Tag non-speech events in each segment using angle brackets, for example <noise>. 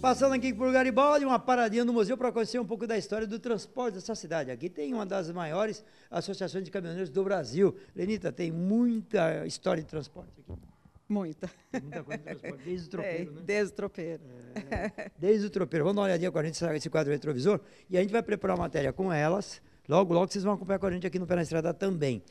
Passando aqui por Garibaldi, uma paradinha no museu para conhecer um pouco da história do transporte dessa cidade. Aqui tem uma das maiores associações de caminhoneiros do Brasil. Lenita, tem muita história de transporte aqui. Muita. Muita coisa de transporte, desde o <laughs> tropeiro, é, né? Desde o tropeiro. É, desde o tropeiro. Vamos dar uma olhadinha com a gente esse quadro retrovisor e a gente vai preparar uma matéria com elas. Logo, logo vocês vão acompanhar com a gente aqui no Pé na Estrada também.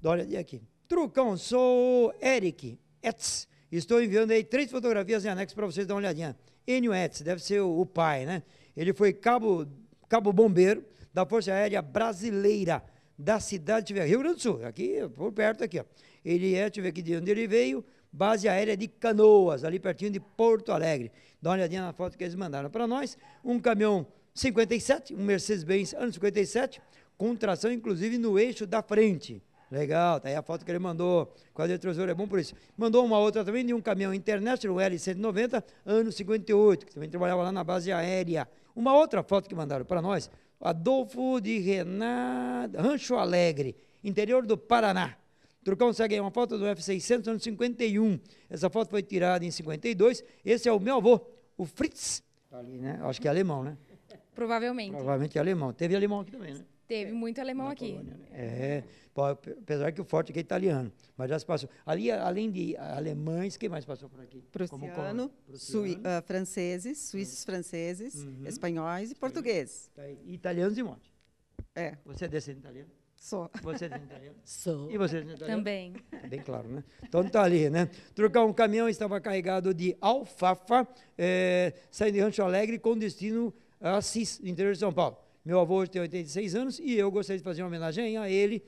Dá uma olhadinha aqui. Trucão, sou Eric Etz Estou enviando aí três fotografias em anexo para vocês dar uma olhadinha. Enio Etz, deve ser o, pai, né? Ele foi cabo, cabo bombeiro da Força Aérea Brasileira, da cidade de Rio Grande do Sul, aqui, por perto aqui, ó. Ele é, deixa eu ver aqui de onde ele veio, base aérea de Canoas, ali pertinho de Porto Alegre. Dá uma olhadinha na foto que eles mandaram para nós. Um caminhão 57, um Mercedes-Benz ano 57, com tração inclusive no eixo da frente. Legal, tá aí a foto que ele mandou. Quadro de tesoura é bom por isso. Mandou uma outra também de um caminhão International L190, ano 58, que também trabalhava lá na base aérea. Uma outra foto que mandaram para nós, Adolfo de Renato, Rancho Alegre, interior do Paraná. Trucão consegue aí uma foto do F600, ano 51. Essa foto foi tirada em 52. Esse é o meu avô, o Fritz. Tá ali, né? Acho que é alemão, né? Provavelmente. Provavelmente é alemão. Teve alemão aqui também, né? Teve é. muito alemão aqui. né? É, apesar que o forte aqui é italiano, mas já se passou. Ali, além de alemães, quem mais passou por aqui? Prussiano, sui, uh, franceses, suíços uhum. franceses, uhum. espanhóis e portugueses. Tá italianos e um monte. É. Você é descendente italiano? Sou. Você é italiano? <laughs> Sou. E você é italiano? Também. Bem claro, né? Então está ali, né? Trocar um caminhão estava carregado de alfafa, é, saindo de Rancho Alegre com destino a Assis, interior de São Paulo. Meu avô hoje tem 86 anos e eu gostaria de fazer uma homenagem a ele.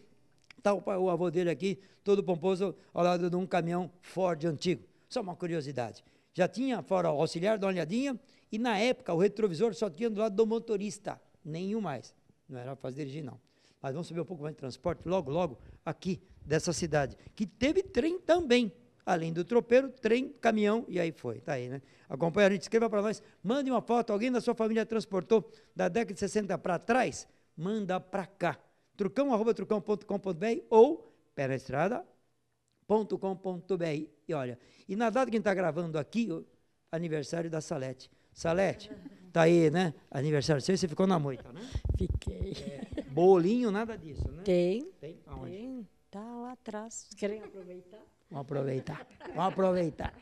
Está o, avô dele aqui, todo pomposo, ao lado de um caminhão Ford antigo. Só uma curiosidade. Já tinha fora o auxiliar, dá uma olhadinha, e na época o retrovisor só tinha do lado do motorista, nenhum mais. Não era fácil dirigir, não. Mas vamos subir um pouco mais de transporte, logo, logo, aqui dessa cidade, que teve trem também além do tropeiro, trem, caminhão, e aí foi. Está aí, né? Acompanha a gente, escreva para nós, mande uma foto, alguém da sua família transportou da década de 60 para trás, manda para cá. Trucão, arroba trucão.com.br ou pernaestrada.com.br. E olha, e na data que a gente está gravando aqui, o aniversário da Salete. Salete, tá aí, né? Aniversário seu, você ficou na moita, né? Fiquei. É, bolinho, nada disso, né? Tem. Tem? Aonde? Tem. Tá lá atrás. Querem aproveitar? Vamos aproveitar. Vamos aproveitar.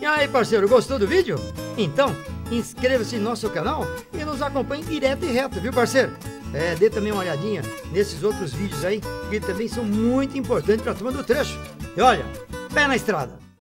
E aí, parceiro, gostou do vídeo? Então, inscreva-se em nosso canal e nos acompanhe direto e reto, viu, parceiro? É, dê também uma olhadinha nesses outros vídeos aí, que também são muito importantes para a turma do trecho. E olha, pé na estrada!